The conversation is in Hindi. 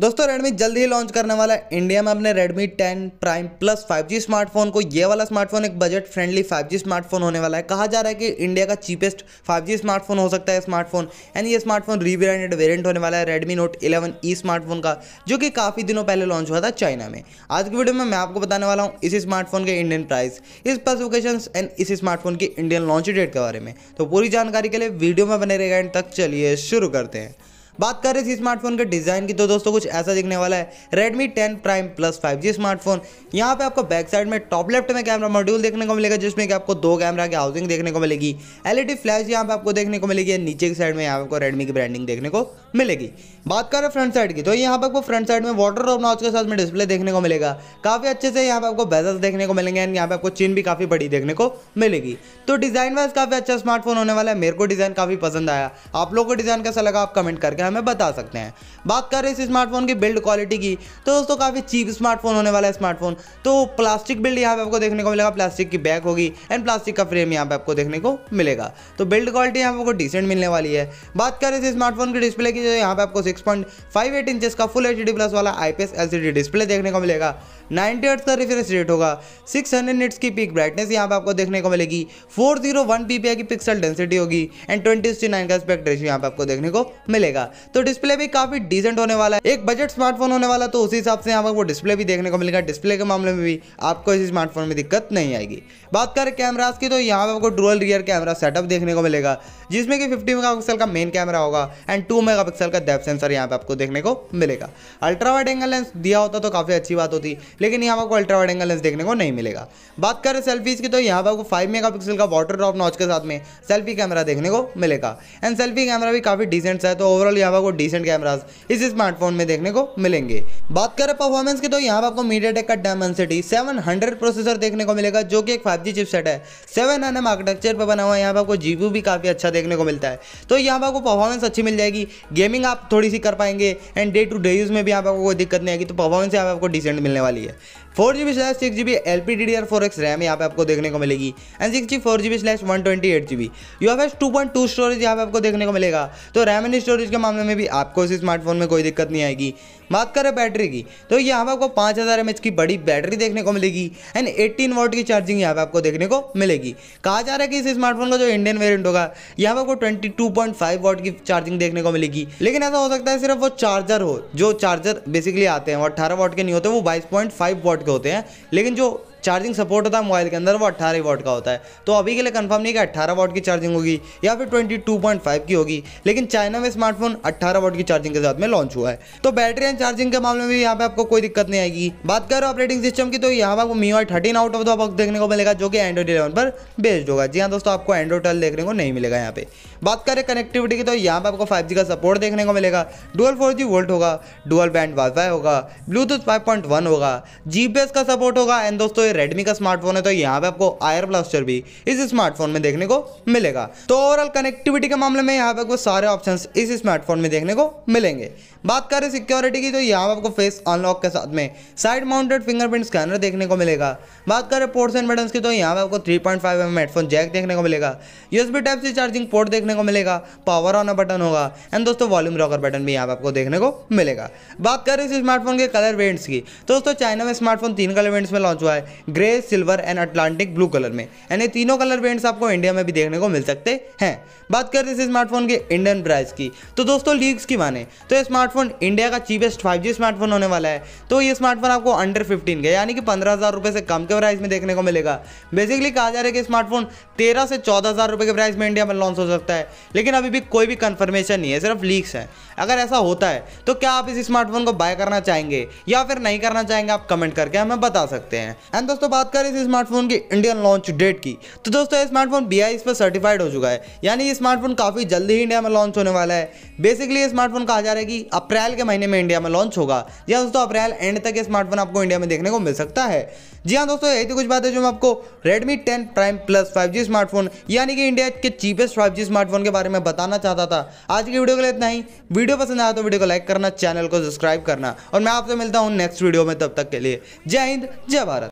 दोस्तों Redmi जल्दी ही लॉन्च करने वाला है इंडिया में अपने Redmi 10 Prime Plus 5G smartphone को ये वाला स्मार्टफोन एक बजट फ्रेंडली 5G स्मार्टफोन होने वाला है कहा जा रहा है कि इंडिया का चीपेस्ट 5G स्मार्टफोन हो सकता है स्मार्टफोन एंड ये स्मार्टफोन रीब्रांडेड वेरिएंट होने वाला है Redmi Note eleven E smartphone का जो कि काफ़ी दिनों पहले लॉन्च हुआ था चाइना में आज की वीडियो में मैं आपको बताने वाला हूँ इसी स्मार्टफोन के इंडियन प्राइस इस स्पेसिफिकेशन एंड इस स्मार्टफोन की इंडियन लॉन्च डेट के बारे में तो पूरी जानकारी के लिए वीडियो में बने रहेगा एंड तक चलिए शुरू करते हैं बात कर रहे थे स्मार्टफोन के डिज़ाइन की तो दोस्तों कुछ ऐसा दिखने वाला है Redmi ten prime plus five smartphone यहाँ पे आपको बैक साइड में टॉप लेफ्ट में कैमरा मॉड्यूल देखने को मिलेगा जिसमें कि आपको दो कैमरा की हाउसिंग देखने को मिलेगी एलईडी फ्लैश e यहाँ पे आपको देखने को मिलेगी नीचे की साइड में यहाँ आपको रेडमी की ब्रांडिंग देखने को मिलेगी बात करें फ्रंट साइड की तो यहाँ पर आपको फ्रंट साइड में वाटर ड्रॉप नॉच के साथ में डिस्प्ले देखने को मिलेगा काफ़ी अच्छे से यहाँ पर आपको बेजल देखने को मिलेंगे एंड यहाँ पे आपको चीन भी काफ़ी बड़ी देखने को मिलेगी तो डिज़ाइन वाइज काफ़ी अच्छा स्मार्टफोन होने वाला है मेरे को डिज़ाइन काफ़ी पसंद आया आप लोग को डिज़ाइन कैसा लगा आप कमेंट करके हमें बता सकते हैं बात करें इस स्मार्टफोन की बिल्ड क्वालिटी की तो दोस्तों काफ़ी चीप स्मार्टफोन होने वाला है स्मार्टफोन तो प्लास्टिक बिल्ड यहाँ पे आपको देखने को मिलेगा प्लास्टिक की बैक होगी एंड प्लास्टिक का फ्रेम यहाँ पे आपको देखने को मिलेगा तो बिल्ड क्वालिटी यहाँ पर आपको डिसेंट मिलने वाली है बात करें इस स्मार्टफोन की डिस्प्ले की जो है यहाँ पे आपको 6.58 पॉइंट इंचेस का फुल एच डी प्लस वाला आईपीएस एलसीडी डिस्प्ले देखने को मिलेगा नाइनटी एट्स का रिफ्रेश रेट होगा सिक्स हंड्रेड निट्स की पिक ब्राइटनेस यहाँ पर आपको देखने को मिलेगी फोर जीरो वन पी की पिक्सल डेंसिटी होगी एंड ट्वेंटी टू नाइन का स्पेक्ट रेशियो यहाँ पर आपको देखने को मिलेगा तो डिस्प्ले भी काफी डिसेंट होने वाला है एक बजट स्मार्टफोन होने वाला तो उसी हिसाब से यहाँ पर वो डिस्प्ले भी देखने को मिलेगा डिस्प्ले के मामले में भी आपको इस स्मार्टफोन में दिक्कत नहीं आएगी बात करें कैमराज की तो यहाँ पर आपको डुअल रियर कैमरा सेटअप देखने को मिलेगा जिसमें कि फिफ्टी पिक्सल का मेन कैमरा होगा एंड टू पिक्सल का डेप सेंसर यहाँ पे आपको देखने को मिलेगा अल्ट्रा वाइड एंगल लेंस दिया होता तो काफ़ी अच्छी बात होती लेकिन यहाँ आपको अल्ट्रा वाइड एंगल लेंस देखने को नहीं मिलेगा बात करें सेल्फीज़ की तो यहाँ पर आपको फाइव मेगा का वाटर ड्रॉप नॉच के साथ में सेल्फी कैमरा देखने को मिलेगा एंड सेल्फी कैमरा भी काफ़ी डिसेंट है तो ओवरऑल यहाँ पर आपको डिसेंट कैमराज इस स्मार्टफोन में देखने को मिलेंगे बात करें परफॉर्मेंस की तो यहाँ पर आपको मीडिया टेक का डायमेंसिटी सेवन हंड्रेड प्रोसेसर देखने को मिलेगा जो कि एक फाइव जी सेट है सेवन एन एम आर्किटेक्चर पर बना हुआ है यहाँ पर आपको जी भी काफ़ी अच्छा देखने को मिलता है तो यहाँ पर आपको परफॉर्मेंस अच्छी मिल जाएगी गेमिंग आप थोड़ी सी कर पाएंगे and day to day use में भी आपको कोई दिक्कत नहीं आएगी तो परफॉर्मेंस यहाँ पर आपको डिसेंट मिलने वाली है Россия. Four G B slash six G B L P D D R four X RAM यहाँ पे आपको देखने को मिलेगी and six G four G B slash one twenty eight G B U F S two point two storage यहाँ पे आपको देखने को मिलेगा तो रैम एंड स्टोरेज के मामले में भी आपको इस स्मार्टफोन में कोई दिक्कत नहीं आएगी बात करें बैटरी की तो यहाँ पे आपको पाँच हज़ार एम एच की बड़ी बैटरी देखने को मिलेगी एंड एट्टीन वोट की चार्जिंग यहाँ पे आपको देखने को मिलेगी कहा जा रहा है कि इस स्मार्टफोन का जो इंडियन वेरियंट होगा यहाँ पे आपको twenty two point five watt की चार्जिंग देखने को मिलेगी लेकिन ऐसा हो सकता है सिर्फ वो चार्जर हो जो चार्जर बेसिकली आते हैं वो अट्ठारह वोट के नहीं होते वो बाईस पॉइंट फाइव वोट के होते हैं लेकिन जो चार्जिंग सपोर्ट होता है मोबाइल के अंदर वो अट्ठारह वॉट का होता है तो अभी के लिए कन्फर्म नहीं कि अट्ठारह वॉट की चार्जिंग होगी या फिर ट्वेंटी टू पॉइंट फाइव की होगी लेकिन चाइना में स्मार्टफोन अट्ठारह वॉट की चार्जिंग के साथ में लॉन्च हुआ है तो बैटरी एंड चार्जिंग के मामले में भी यहाँ पे आपको कोई दिक्कत नहीं आएगी बात करो ऑपरेटिंग सिस्टम की तो यहाँ पर आपको Mi thirteen out of the box देखने को मिलेगा जो कि एंड्रॉइड इलेवन पर बेस्ड होगा जी हाँ दोस्तों आपको एंड्रॉइड ट्वेल्व देखने को नहीं मिलेगा यहाँ पे बात करें कनेक्टिविटी की तो यहाँ पर आपको फाइव का सपोर्ट देखने को मिलेगा डुअल फोर वोल्ट होगा डुअल बैंड वाईफाई होगा ब्लूटूथ वन होगा जीपीएस का सपोर्ट होगा एंड दोस्तों रेडमी का स्मार्टफोन है तो यहाँ पे आपको आयर ब्लास्टर भी इस स्मार्टफोन में देखने को मिलेगा तो ओवरऑल कनेक्टिविटी के मामले में यहाँ पे आपको सारे ऑप्शन इस स्मार्टफोन में देखने को मिलेंगे बात करें सिक्योरिटी की तो यहाँ पे आपको फेस अनलॉक के साथ में साइड माउंटेड फिंगरप्रिंट स्कैनर देखने को मिलेगा बात करें पोर्ट्स एंड बटन की तो यहाँ पे आपको three point five M headphone jack देखने को मिलेगा यूएसबी टाइप से चार्जिंग पोर्ट देखने को मिलेगा पावर ऑन बटन होगा एंड दोस्तों वॉल्यूम रॉकर बटन भी यहाँ पे आपको देखने को मिलेगा बात करें इस स्मार्टफोन के कलर वेंट्स की तो दोस्तों चाइना में स्मार्टफोन तीन कलर वेंट्स में लॉन्च हुआ है grey silver and Atlantic blue colour में यानी तीनों कलर पेंट्स आपको इंडिया में भी देखने को मिल सकते हैं बात करते हैं इस स्मार्टफोन के इंडियन प्राइस की तो दोस्तों लीक्स की माने तो ये स्मार्टफोन इंडिया का चीपेस्ट फाइव स्मार्टफोन होने वाला है तो ये स्मार्टफोन आपको अंडर फिफ्टीन का यानी कि पंद्रह हज़ार रुपये से कम के प्राइस में देखने को मिलेगा बेसिकली कहा जा रहा है कि स्मार्टफोन तेरह से चौदह हज़ार रुपये के प्राइस में इंडिया में लॉन्च हो सकता है लेकिन अभी भी कोई भी कन्फर्मेशन नहीं है सिर्फ लीक्स है अगर ऐसा होता है तो क्या आप इस स्मार्टफोन को बाय करना चाहेंगे या फिर नहीं करना चाहेंगे आप कमेंट करके हमें बता सकते हैं एंड दोस्तों बात करें इस स्मार्टफोन की इंडियन लॉन्च डेट की तो दोस्तों ये स्मार्टफोन बी आई पर सर्टिफाइड हो चुका है यानी ये स्मार्टफोन काफ़ी जल्दी ही इंडिया में लॉन्च होने वाला है बेसिकली ये स्मार्टफोन कहा जा रहा है कि अप्रैल के महीने में इंडिया में लॉन्च होगा या दोस्तों अप्रैल एंड तक ये स्मार्टफोन आपको इंडिया में देखने को मिल सकता है जी हाँ दोस्तों यही तो कुछ बात है जो मैं आपको Redmi 10 Prime Plus 5G smartphone यानी कि इंडिया के चीपेस्ट 5G स्मार्टफोन के बारे में बताना चाहता था आज की वीडियो के लिए इतना ही वीडियो पसंद आया तो वीडियो को लाइक करना चैनल को सब्सक्राइब करना और मैं आपसे मिलता हूँ नेक्स्ट वीडियो में तब तक के लिए जय हिंद जय भारत